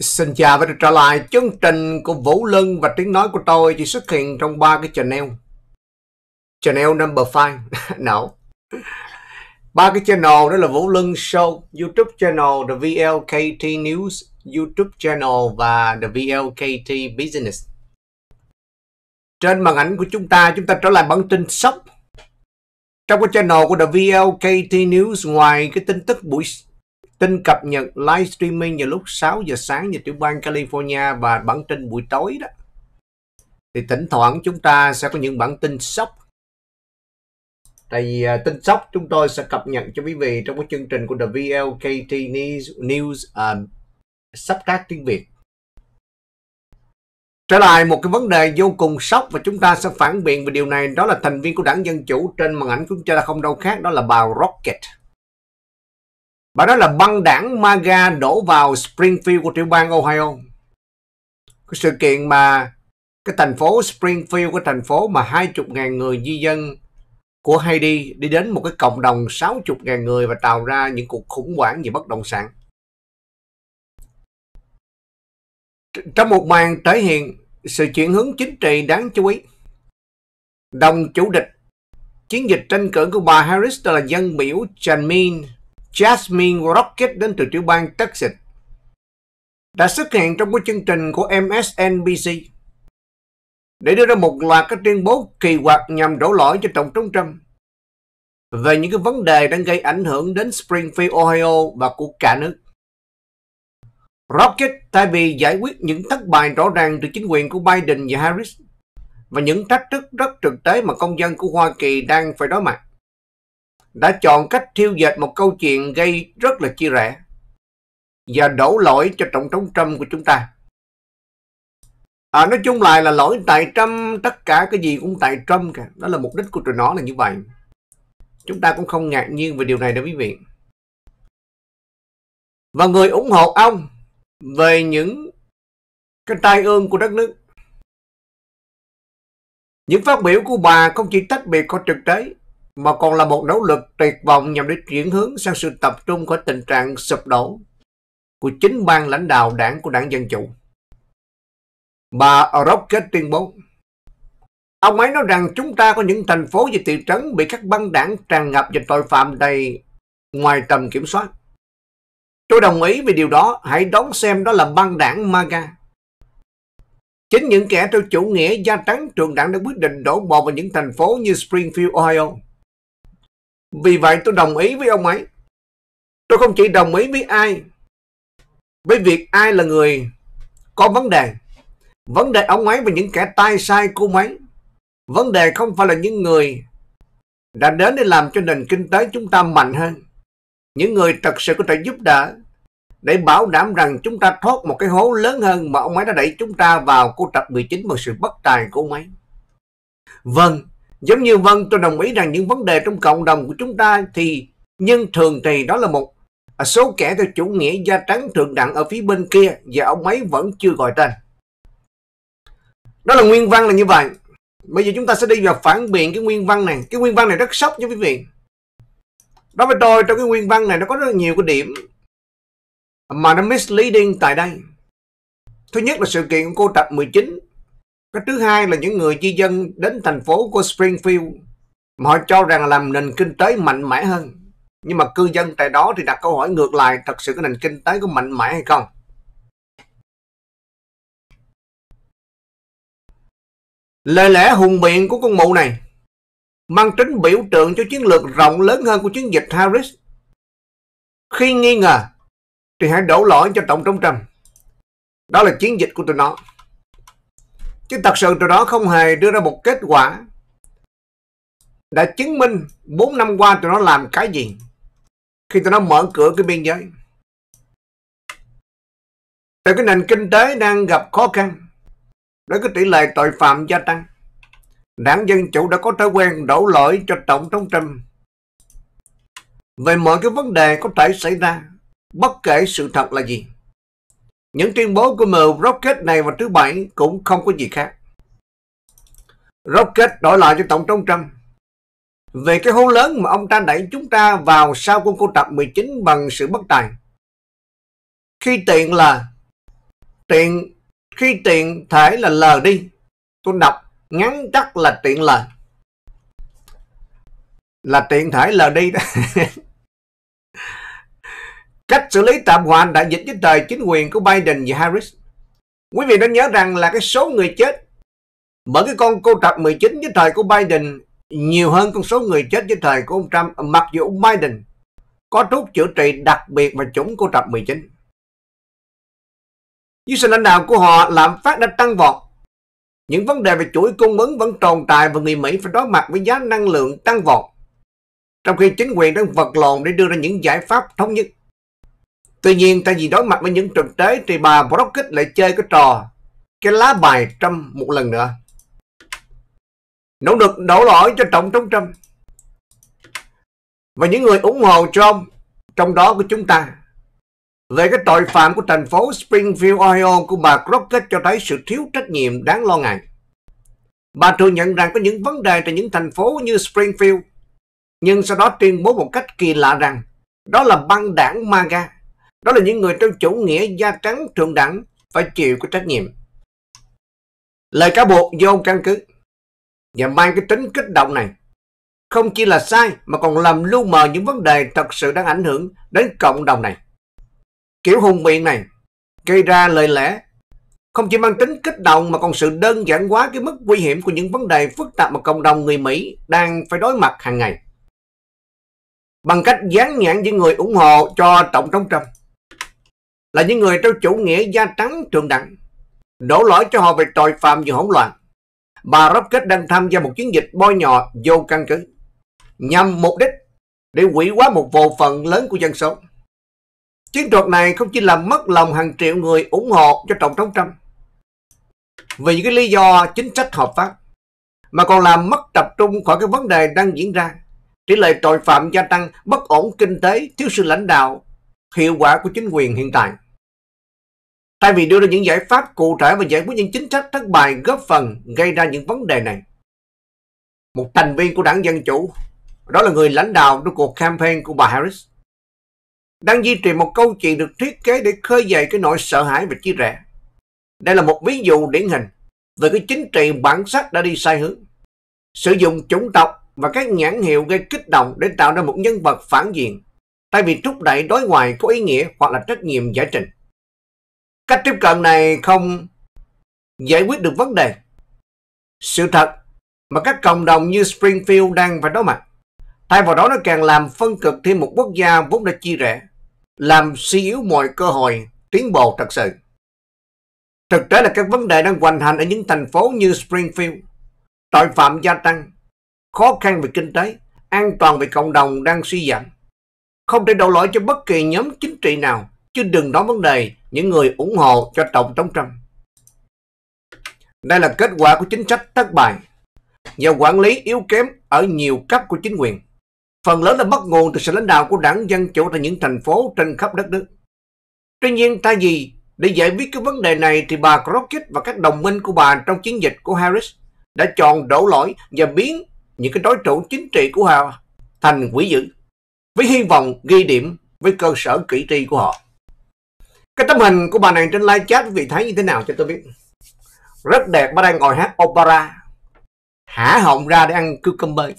Xin chào và được trở lại chương trình của Vũ Lân và tiếng nói của tôi chỉ xuất hiện trong ba cái channel. Channel number 5, no. Ba cái channel đó là Vũ Lân Show, YouTube channel The VLKT News, YouTube channel và The VLKT Business. Trên màn ảnh của chúng ta, chúng ta trở lại bản tin sốc. Trong cái channel của The VLKT News, ngoài cái tin tức buổi Tin cập nhật live streaming vào lúc 6 giờ sáng giờ tiểu bang California và bản tin buổi tối đó. Thì thỉnh thoảng chúng ta sẽ có những bản tin sốc. Tại vì uh, tin sốc chúng tôi sẽ cập nhật cho quý vị trong cái chương trình của The VLKT News, News uh, sắp các tiếng Việt. Trở lại một cái vấn đề vô cùng sốc và chúng ta sẽ phản biện về điều này đó là thành viên của đảng Dân Chủ trên màn ảnh của chúng ta không đâu khác đó là bà Rocket. Và đó là băng đảng MAGA đổ vào Springfield của tiểu bang Ohio. Cái sự kiện mà cái thành phố Springfield, cái thành phố mà 20.000 người di dân của Haiti đi đến một cái cộng đồng 60.000 người và tạo ra những cuộc khủng hoảng về bất động sản. Trong một màn thể hiện sự chuyển hướng chính trị đáng chú ý, đồng chủ địch chiến dịch tranh cử của bà Harris là dân biểu Jamine Jasmine Rocket đến từ tiểu bang Texas đã xuất hiện trong cái chương trình của MSNBC để đưa ra một loạt các tuyên bố kỳ quặc nhằm đổ lỗi cho Tổng thống Trump về những cái vấn đề đang gây ảnh hưởng đến Springfield, Ohio và của cả nước. Rocket thay vì giải quyết những thất bại rõ ràng từ chính quyền của Biden và Harris và những thách thức rất thực tế mà công dân của Hoa Kỳ đang phải đối mặt đã chọn cách thiêu dệt một câu chuyện gây rất là chia rẽ và đổ lỗi cho tổng thống Trump của chúng ta. À, nói chung lại là lỗi tại Trump, tất cả cái gì cũng tại Trump cả. Đó là mục đích của tụi nó là như vậy. Chúng ta cũng không ngạc nhiên về điều này đâu quý vị. Và người ủng hộ ông về những cái tai ương của đất nước. Những phát biểu của bà không chỉ tách biệt khỏi trực tế mà còn là một nỗ lực tuyệt vọng nhằm để chuyển hướng sang sự tập trung khỏi tình trạng sụp đổ của chính ban lãnh đạo đảng của đảng Dân Chủ. Bà Rocket tuyên bố, ông ấy nói rằng chúng ta có những thành phố và thị trấn bị các băng đảng tràn ngập và tội phạm đầy ngoài tầm kiểm soát. Tôi đồng ý về điều đó, hãy đón xem đó là băng đảng MAGA. Chính những kẻ theo chủ nghĩa da trắng trường đảng đã quyết định đổ bộ vào những thành phố như Springfield, Ohio, vì vậy tôi đồng ý với ông ấy. Tôi không chỉ đồng ý với ai, với việc ai là người có vấn đề. Vấn đề ông ấy và những kẻ tai sai của ông ấy. Vấn đề không phải là những người đã đến để làm cho nền kinh tế chúng ta mạnh hơn. Những người thật sự có thể giúp đỡ để bảo đảm rằng chúng ta thoát một cái hố lớn hơn mà ông ấy đã đẩy chúng ta vào cô tập 19 bằng sự bất tài của ông ấy. Vâng, Giống như vâng tôi đồng ý rằng những vấn đề trong cộng đồng của chúng ta thì nhưng thường thì đó là một à, số kẻ theo chủ nghĩa da trắng thượng đẳng ở phía bên kia và ông ấy vẫn chưa gọi tên. Đó là nguyên văn là như vậy. Bây giờ chúng ta sẽ đi vào phản biện cái nguyên văn này. Cái nguyên văn này rất sốc nha quý vị. Đối với tôi trong cái nguyên văn này nó có rất nhiều cái điểm mà nó misleading tại đây. Thứ nhất là sự kiện của cô tập 19 cái thứ hai là những người di dân đến thành phố của Springfield mà họ cho rằng làm nền kinh tế mạnh mẽ hơn nhưng mà cư dân tại đó thì đặt câu hỏi ngược lại thật sự cái nền kinh tế có mạnh mẽ hay không lời lẽ hùng biện của con mụ này mang tính biểu tượng cho chiến lược rộng lớn hơn của chiến dịch Harris khi nghi ngờ thì hãy đổ lỗi cho tổng thống Trump đó là chiến dịch của tụi nó Chứ thật sự từ đó không hề đưa ra một kết quả đã chứng minh 4 năm qua tụi nó làm cái gì khi tụi nó mở cửa cái biên giới. Từ cái nền kinh tế đang gặp khó khăn, đối cái tỷ lệ tội phạm gia tăng, đảng Dân Chủ đã có thói quen đổ lỗi cho Tổng thống Trump về mọi cái vấn đề có thể xảy ra, bất kể sự thật là gì. Những tuyên bố của M Rocket này vào thứ Bảy cũng không có gì khác. Rocket đổi lại cho Tổng thống Trump về cái hố lớn mà ông ta đẩy chúng ta vào sau quân cô tập 19 bằng sự bất tài. Khi tiện là tiện khi tiện thể là lờ đi. Tôi đọc ngắn chắc là tiện lờ. Là tiện thể lờ đi đó. Cách xử lý tạm hoãn đại dịch dưới thời chính quyền của Biden và Harris. Quý vị nên nhớ rằng là cái số người chết bởi cái con cô trật 19 dưới thời của Biden nhiều hơn con số người chết dưới thời của ông Trump mặc dù ông Biden có thuốc chữa trị đặc biệt và chủng cô trật 19. Dưới sự lãnh đạo của họ, lạm phát đã tăng vọt. Những vấn đề về chuỗi cung ứng vẫn tồn tại và người Mỹ phải đối mặt với giá năng lượng tăng vọt. Trong khi chính quyền đang vật lộn để đưa ra những giải pháp thống nhất. Tuy nhiên thay vì đối mặt với những thực tế thì bà Brockett lại chơi cái trò cái lá bài Trump một lần nữa. Nỗ lực đổ lỗi cho Tổng thống Trump và những người ủng hộ Trump trong đó của chúng ta về cái tội phạm của thành phố Springfield, Ohio của bà Crockett cho thấy sự thiếu trách nhiệm đáng lo ngại. Bà thừa nhận rằng có những vấn đề tại những thành phố như Springfield, nhưng sau đó tuyên bố một cách kỳ lạ rằng đó là băng đảng MAGA đó là những người trong chủ nghĩa da trắng thượng đẳng phải chịu có trách nhiệm. Lời cáo buộc vô căn cứ và mang cái tính kích động này không chỉ là sai mà còn làm lu mờ những vấn đề thật sự đang ảnh hưởng đến cộng đồng này. Kiểu hùng biện này gây ra lời lẽ không chỉ mang tính kích động mà còn sự đơn giản hóa cái mức nguy hiểm của những vấn đề phức tạp mà cộng đồng người Mỹ đang phải đối mặt hàng ngày. Bằng cách dán nhãn với người ủng hộ cho Tổng thống Trump, là những người trong chủ nghĩa da trắng trường đẳng. Đổ lỗi cho họ về tội phạm và hỗn loạn. Bà Rocket đang tham gia một chiến dịch bôi nhọ vô căn cứ nhằm mục đích để quỷ hóa một bộ phận lớn của dân số. Chiến thuật này không chỉ làm mất lòng hàng triệu người ủng hộ cho Tổng thống Trump vì cái lý do chính sách hợp pháp mà còn làm mất tập trung khỏi cái vấn đề đang diễn ra tỷ lệ tội phạm gia tăng bất ổn kinh tế thiếu sự lãnh đạo hiệu quả của chính quyền hiện tại Thay vì đưa ra những giải pháp cụ thể và giải quyết những chính sách thất bại góp phần gây ra những vấn đề này. Một thành viên của đảng Dân Chủ, đó là người lãnh đạo trong cuộc campaign của bà Harris, đang duy trì một câu chuyện được thiết kế để khơi dậy cái nỗi sợ hãi và chia rẽ. Đây là một ví dụ điển hình về cái chính trị bản sắc đã đi sai hướng. Sử dụng chủng tộc và các nhãn hiệu gây kích động để tạo ra một nhân vật phản diện, thay vì thúc đẩy đối ngoại có ý nghĩa hoặc là trách nhiệm giải trình. Cách tiếp cận này không giải quyết được vấn đề. Sự thật mà các cộng đồng như Springfield đang phải đối mặt. Thay vào đó nó càng làm phân cực thêm một quốc gia vốn đã chia rẽ, làm suy yếu mọi cơ hội tiến bộ thật sự. Thực tế là các vấn đề đang hoành hành ở những thành phố như Springfield. Tội phạm gia tăng, khó khăn về kinh tế, an toàn về cộng đồng đang suy giảm. Không thể đổ lỗi cho bất kỳ nhóm chính trị nào chứ đừng nói vấn đề những người ủng hộ cho Tổng thống Trump. Đây là kết quả của chính sách thất bại và quản lý yếu kém ở nhiều cấp của chính quyền. Phần lớn là bắt nguồn từ sự lãnh đạo của đảng Dân Chủ tại những thành phố trên khắp đất nước. Tuy nhiên, thay vì để giải quyết cái vấn đề này thì bà Crockett và các đồng minh của bà trong chiến dịch của Harris đã chọn đổ lỗi và biến những cái đối thủ chính trị của họ thành quỷ dữ với hy vọng ghi điểm với cơ sở kỹ tri của họ. Cái tấm hình của bà này trên live chat quý vị thấy như thế nào cho tôi biết Rất đẹp bà đang ngồi hát opera Hả họng ra để ăn cucumber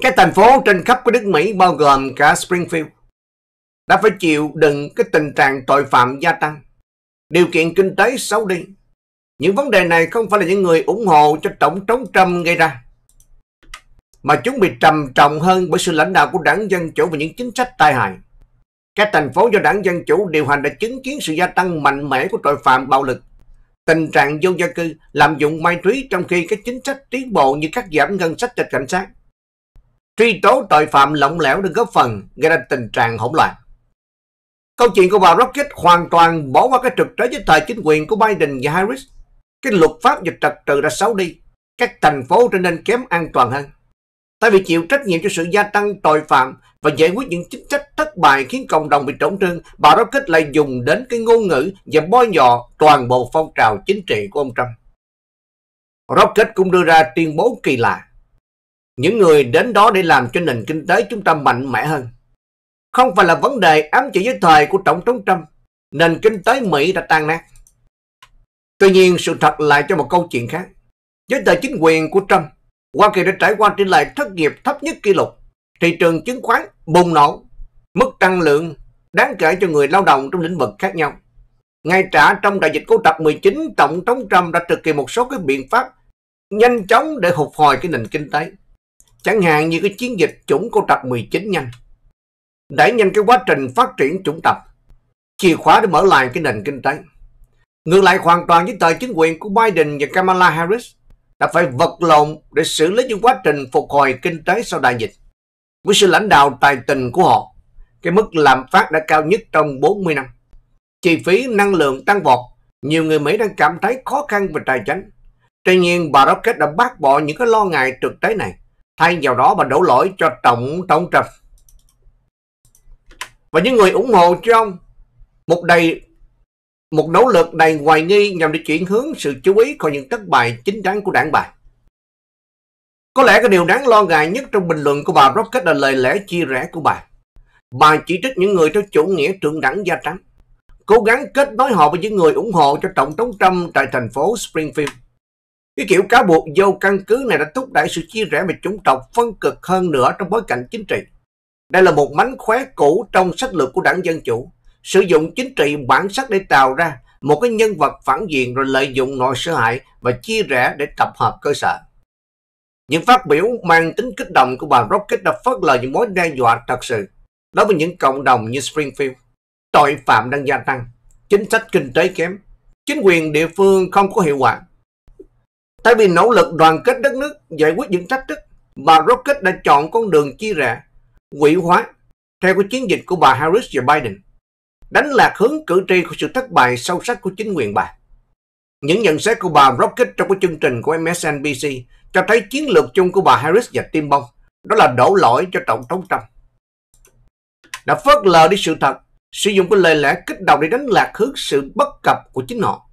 Cái thành phố trên khắp của nước Mỹ bao gồm cả Springfield Đã phải chịu đựng cái tình trạng tội phạm gia tăng Điều kiện kinh tế xấu đi Những vấn đề này không phải là những người ủng hộ cho Tổng thống Trump gây ra mà chúng bị trầm trọng hơn bởi sự lãnh đạo của đảng Dân Chủ và những chính sách tai hại. Các thành phố do đảng Dân Chủ điều hành đã chứng kiến sự gia tăng mạnh mẽ của tội phạm bạo lực. Tình trạng vô gia cư, làm dụng ma túy trong khi các chính sách tiến bộ như cắt giảm ngân sách cho cảnh sát. Truy tố tội phạm lỏng lẻo được góp phần gây ra tình trạng hỗn loạn. Câu chuyện của bà Rocket hoàn toàn bỏ qua cái trực tế với thời chính quyền của Biden và Harris. Cái luật pháp và trật tự đã xấu đi. Các thành phố trở nên kém an toàn hơn. Thay vì chịu trách nhiệm cho sự gia tăng tội phạm và giải quyết những chính sách thất bại khiến cộng đồng bị tổn thương, bà Rocket lại dùng đến cái ngôn ngữ và bôi nhọ toàn bộ phong trào chính trị của ông Trump. Rocket cũng đưa ra tuyên bố kỳ lạ. Những người đến đó để làm cho nền kinh tế chúng ta mạnh mẽ hơn. Không phải là vấn đề ám chỉ với thời của Tổng thống Trump, nền kinh tế Mỹ đã tan nát. Tuy nhiên sự thật lại cho một câu chuyện khác. Với thời chính quyền của Trump, Hoa Kỳ đã trải qua trên lại thất nghiệp thấp nhất kỷ lục. Thị trường chứng khoán bùng nổ, mức tăng lượng đáng kể cho người lao động trong lĩnh vực khác nhau. Ngay trả trong đại dịch COVID-19, Tổng thống Trump đã thực hiện một số cái biện pháp nhanh chóng để phục hồi cái nền kinh tế. Chẳng hạn như cái chiến dịch chủng COVID-19 nhanh, đẩy nhanh cái quá trình phát triển chủng tập, chìa khóa để mở lại cái nền kinh tế. Ngược lại hoàn toàn với tờ chính quyền của Biden và Kamala Harris, đã phải vật lộn để xử lý những quá trình phục hồi kinh tế sau đại dịch. Với sự lãnh đạo tài tình của họ, cái mức lạm phát đã cao nhất trong 40 năm. Chi phí năng lượng tăng vọt, nhiều người Mỹ đang cảm thấy khó khăn về tài chính. Tuy nhiên, bà Rocket đã bác bỏ những cái lo ngại thực tế này. Thay vào đó, bà đổ lỗi cho Tổng thống Trump. Và những người ủng hộ cho ông, một đầy một nỗ lực đầy hoài nghi nhằm để chuyển hướng sự chú ý khỏi những thất bại chính đáng của đảng bài. Có lẽ cái điều đáng lo ngại nhất trong bình luận của bà Rocket là lời lẽ chia rẽ của bà. Bà chỉ trích những người theo chủ nghĩa thượng đẳng da trắng, cố gắng kết nối họ với những người ủng hộ cho Tổng thống Trump tại thành phố Springfield. Cái kiểu cáo buộc vô căn cứ này đã thúc đẩy sự chia rẽ về chủng tộc phân cực hơn nữa trong bối cảnh chính trị. Đây là một mánh khóe cũ trong sách lược của đảng Dân Chủ, sử dụng chính trị bản sắc để tạo ra một cái nhân vật phản diện rồi lợi dụng nội sợ hại và chia rẽ để tập hợp cơ sở. Những phát biểu mang tính kích động của bà Rocket đã phớt lờ những mối đe dọa thật sự đối với những cộng đồng như Springfield. Tội phạm đang gia tăng, chính sách kinh tế kém, chính quyền địa phương không có hiệu quả. Thay vì nỗ lực đoàn kết đất nước giải quyết những thách thức, bà Rocket đã chọn con đường chia rẽ, quỷ hóa theo cái chiến dịch của bà Harris và Biden đánh lạc hướng cử tri của sự thất bại sâu sắc của chính quyền bà. Những nhận xét của bà Rocket trong cái chương trình của MSNBC cho thấy chiến lược chung của bà Harris và Tim Bong đó là đổ lỗi cho Tổng thống Trump. Đã phớt lờ đi sự thật, sử dụng cái lời lẽ kích động để đánh lạc hướng sự bất cập của chính họ.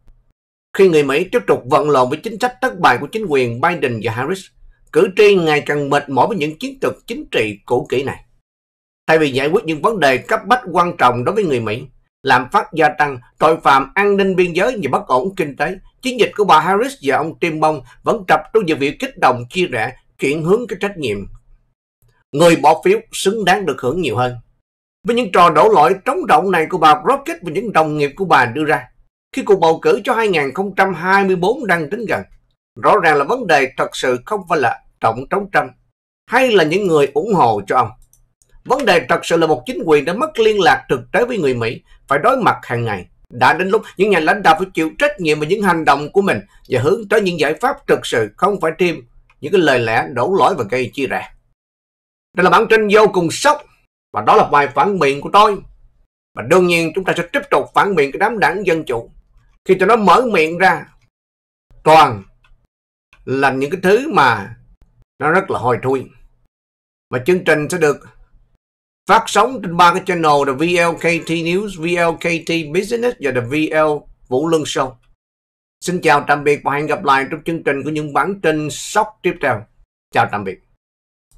Khi người Mỹ tiếp tục vận lộn với chính sách thất bại của chính quyền Biden và Harris, cử tri ngày càng mệt mỏi với những chiến thuật chính trị cũ kỹ này thay vì giải quyết những vấn đề cấp bách quan trọng đối với người Mỹ, làm phát gia tăng tội phạm an ninh biên giới và bất ổn kinh tế. Chiến dịch của bà Harris và ông Tim Bong vẫn tập trung vào việc kích động chia rẽ, chuyển hướng cái trách nhiệm. Người bỏ phiếu xứng đáng được hưởng nhiều hơn. Với những trò đổ lỗi trống rộng này của bà Rocket và những đồng nghiệp của bà đưa ra, khi cuộc bầu cử cho 2024 đang đến gần, rõ ràng là vấn đề thật sự không phải là trọng trống trăm hay là những người ủng hộ cho ông Vấn đề thật sự là một chính quyền đã mất liên lạc thực tế với người Mỹ, phải đối mặt hàng ngày. Đã đến lúc những nhà lãnh đạo phải chịu trách nhiệm về những hành động của mình và hướng tới những giải pháp thực sự, không phải thêm những cái lời lẽ đổ lỗi và gây chia rẽ. Đây là bản tin vô cùng sốc và đó là bài phản biện của tôi. Và đương nhiên chúng ta sẽ tiếp tục phản biện cái đám đảng Dân Chủ. Khi tụi nó mở miệng ra, toàn là những cái thứ mà nó rất là hồi thui. Và chương trình sẽ được phát sóng trên ba cái channel là VLKT News, VLKT Business và là VL Vũ Luân Show. Xin chào tạm biệt và hẹn gặp lại trong chương trình của những bản tin sóc tiếp theo. Chào tạm biệt.